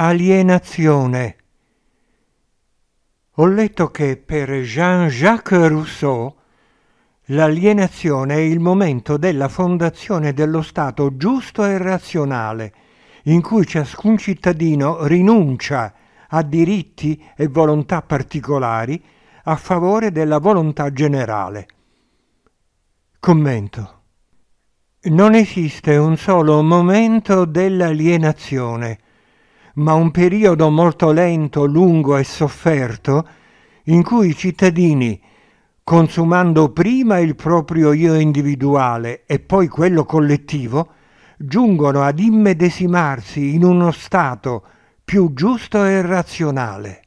alienazione. Ho letto che per Jean-Jacques Rousseau l'alienazione è il momento della fondazione dello Stato giusto e razionale, in cui ciascun cittadino rinuncia a diritti e volontà particolari a favore della volontà generale. Commento. Non esiste un solo momento dell'alienazione ma un periodo molto lento, lungo e sofferto, in cui i cittadini, consumando prima il proprio io individuale e poi quello collettivo, giungono ad immedesimarsi in uno stato più giusto e razionale.